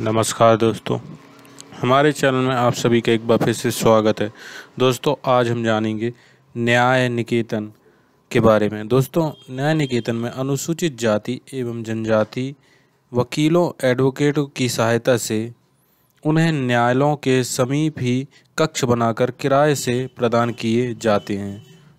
नमस्कार दोस्तों हमारे चैनल में आप सभी का एक बार फिर से स्वागत है दोस्तों आज हम जानेंगे न्याय निकेतन के बारे में दोस्तों न्याय निकेतन में अनुसूचित जाति एवं जनजाति वकीलों एडवोकेटों की सहायता से उन्हें न्यायालयों के समीप ही कक्ष बनाकर किराए से प्रदान किए जाते हैं